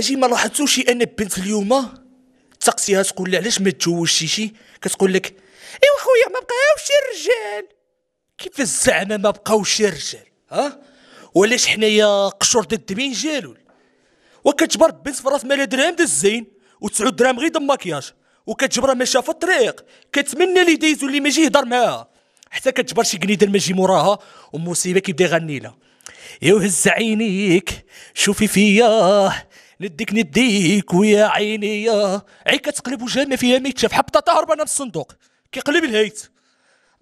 اجي ما لاحظتوش ان بنت اليوم تسقسيها تقول لها علاش ما تجوجتيشي كتقول لك ايوا خويا ما بقاوش الرجال كيف زعما ما بقاوش الرجال ها ولاش حنايا قشور د الدبين جالول وكتجبر بنت في راس مالها درهم د الزين وتسعود درهم غير د وكتجبرها ماشيه في الطريق كتمنى اللي دايز واللي ماجي يهضر معاها حتى كتجبر شي قنيده يجي موراها ومصيبه كيبدا يغني لها يا وهز عينيك شوفي فيا نديك نديك ويا عيني يا عيك كتقلب وجهنا فيها ميتشا بحال بطاطا هربانه من الصندوق كيقلب الهيت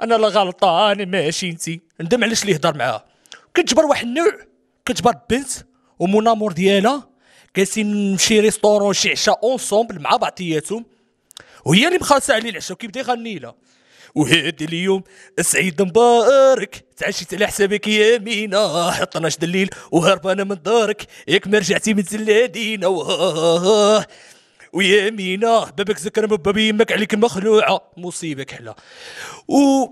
انا لا غلطان ماشي انتي ندم علاش اللي هضر معاها كتجبر واحد النوع كتجبر بنت ومونامور ديالها كاسين نمشي ريستورون شي عشاء اونسومبل مع بعضياتهم وهي اللي مخلصه عليه العشاء وكيبدا يغني لها وهاد اليوم سعيد مبارك تعشيت على حسابك يا مينا حط دليل الليل وهربانه من دارك ياك ما رجعتي من زلادينا ويا مينا بابك زكر من باب يمك عليك مخلوعه مصيبه كحله و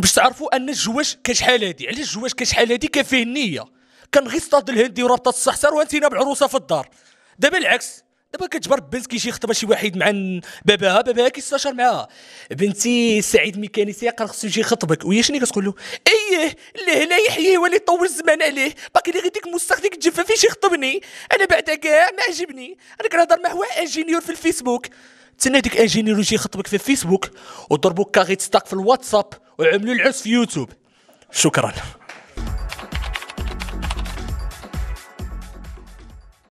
باش تعرفوا ان الجواش كشحال هادي علاش الجواش كشحال هادي كان فيه النيه كان غير صطاد الهندي ورابطه الصحصار وانتينا بعروسه في الدار دابا العكس دابا كتجبر بنت كيجي يخطب شي واحد مع باباها باباها كيستشار معاها بنتي سعيد ميكانيسي قال خصو يجي يخطبك وهي شنو كتقول له ايه لا يحييه ولا يطول الزمان عليه باقي لي غير ديك المستخ ديك الجفه يخطبني انا بعدا كاع ما عجبني انا كنهضر مع واحد انجينيور في الفيسبوك تسنى ديك انجينيور يجي يخطبك في الفيسبوك وضربوك كاغيت ستاك في الواتساب وعملوا العرس في يوتيوب شكرا